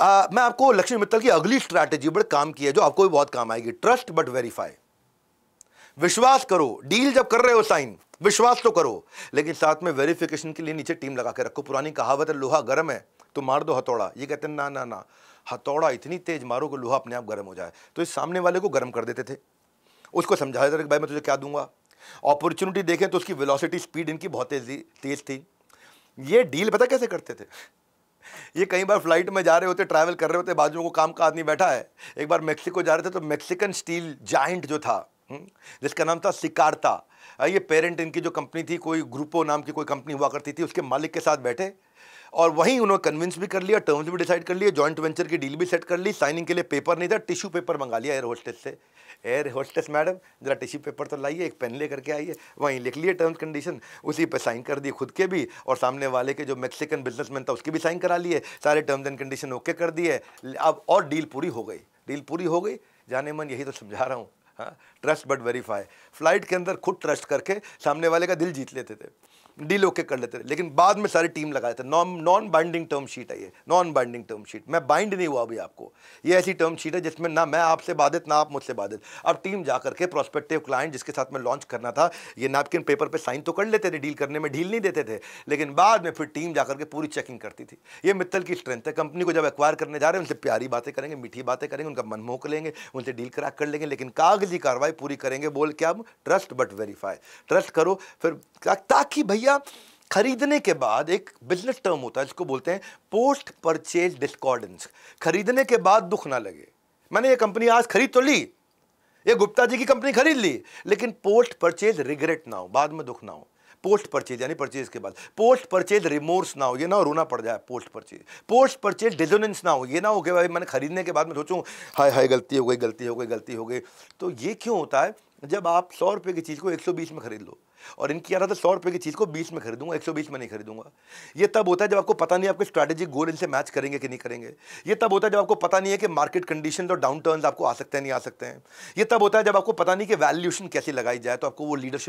आ, मैं आपको लक्ष्मी मित्तल की अगली स्ट्रैटेजी बड़े काम की है जो आपको भी बहुत काम आएगी ट्रस्ट बट वेरीफाई विश्वास करो डील जब कर रहे हो साइन विश्वास तो करो लेकिन साथ में वेरिफिकेशन के लिए नीचे टीम लगा के रखो पुरानी कहावत है लोहा गर्म है तो मार दो हथौड़ा ये कहते हैं ना ना ना हथौड़ा इतनी तेज मारो कि लोहा अपने आप गर्म हो जाए तो इस सामने वाले को गर्म कर देते थे उसको समझाया जाता भाई मैं तुझे क्या दूंगा अपॉर्चुनिटी देखें तो उसकी वेलोसिटी स्पीड इनकी बहुत तेज थी ये डील पता कैसे करते थे ये कई बार फ्लाइट में जा रहे होते ट्रैवल कर रहे होते बाजू को काम का आदमी बैठा है एक बार मेक्सिको जा रहे थे तो मेक्सिकन स्टील जाइंट जो था हम्म, जिसका नाम था सिकारता ये पेरेंट इनकी जो कंपनी थी कोई ग्रुपो नाम की कोई कंपनी हुआ करती थी उसके मालिक के साथ बैठे और वहीं उन्होंने कन्विंस भी कर लिया टर्म्स भी डिसाइड कर लिए जॉइंट वेंचर की डील भी सेट कर ली साइनिंग के लिए पेपर नहीं था टिश्यू पेपर मंगा लिया एयर होस्टेस से एयर होस्टेस मैडम जरा टिश्यू पेपर तो लाइए एक पेन ले करके आइए वहीं लिख लिए टर्म्स कंडीशन उसी पर साइन कर दिए खुद के भी और सामने वाले के जो मैक्सिकन बिजनेसमैन था उसकी भी साइन करा लिए सारे टर्म्स एंड कंडीशन ओके कर दिए अब और डील पूरी हो गई डील पूरी हो गई जाने मन यही तो समझा रहा हूँ ट्रस्ट बट वेरीफाई फ्लाइट के अंदर खुद ट्रस्ट करके सामने वाले का दिल जीत लेते थे डील ओके कर लेते थे लेकिन बाद में सारी टीम लगा देते non non binding term sheet है ये नॉन बाइंडिंग टर्म शीट मैं बाइंड नहीं हुआ अभी आपको ये ऐसी टर्म शीट है जिसमें ना मैं आपसे बाधित ना आप मुझसे बाधित अब टीम जा करके प्रोस्पेक्टिव क्लाइंट जिसके साथ मैं लॉन्च करना था ये नैपकिन पेपर पर पे साइन तो कर लेते थे डील करने में ढील नहीं देते थे लेकिन बाद में फिर टीम जा करके पूरी चेकिंग करती थी ये मित्तल की स्ट्रेंथ है कंपनी को जब एक्वायर करने जा रहे हैं उनसे प्यारी बातें करेंगे मीठी बातें करेंगे उनका मनमोह लेंगे उनसे डील करा कर लेंगे लेकिन कागज ही कार्रवाई पूरी करेंगे बोल के अब ट्रस्ट बट वेरीफाई ट्रस्ट करो फिर ताकि भैया खरीदने के बाद एक बिजनेस टर्म होता है इसको बोलते हैं पोस्ट परचेज डिस्कॉर्डेंस खरीदने के बाद दुख ना लगे मैंने ये कंपनी आज खरीद तो ली ये गुप्ता जी की कंपनी खरीद ली लेकिन पोस्ट परचेज रिग्रेट ना हो बाद में दुख ना हो पोस्ट परचेज यानी परचेज के बाद पोस्ट परचेज रिमोर्स ना हो ये ना हो रोना पड़ जाए post purchase post purchase dissonance ना हो ये ना हो कि भाई मैंने खरीदने के बाद मैं सोचूँ हाय हाय गलती हो गई गलती हो गई गलती हो गई तो ये क्यों होता है जब आप सौ रुपये की चीज़ को एक सौ बीस में खरीद लो और इनकी आदत है सौ रुपये की चीज़ को बीस में खरीदूंगा एक सौ बीस में नहीं खरीदूंगा ये तब होता है जब आपको पता नहीं आपके स्ट्रैटेजिक गोल इनसे मैच करेंगे कि नहीं करेंगे ये तब होता है जब आपको पता नहीं है कि मार्केट कंडीशन और डाउन टर्न आपको आ सकते हैं नहीं आ सकते हैं ये तब होता है जब आपको पता नहीं कि वैल्यूशन कैसे लगाई जाए तो आपको वो लीडरशिप